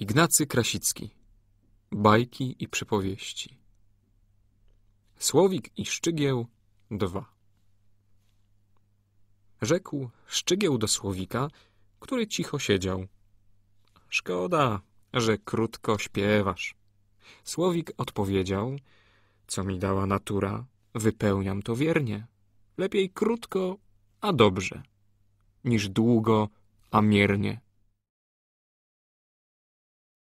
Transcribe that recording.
Ignacy Krasicki Bajki i przypowieści Słowik i Szczygieł 2 Rzekł Szczygieł do Słowika, który cicho siedział. Szkoda, że krótko śpiewasz. Słowik odpowiedział, co mi dała natura, wypełniam to wiernie. Lepiej krótko, a dobrze, niż długo, a miernie.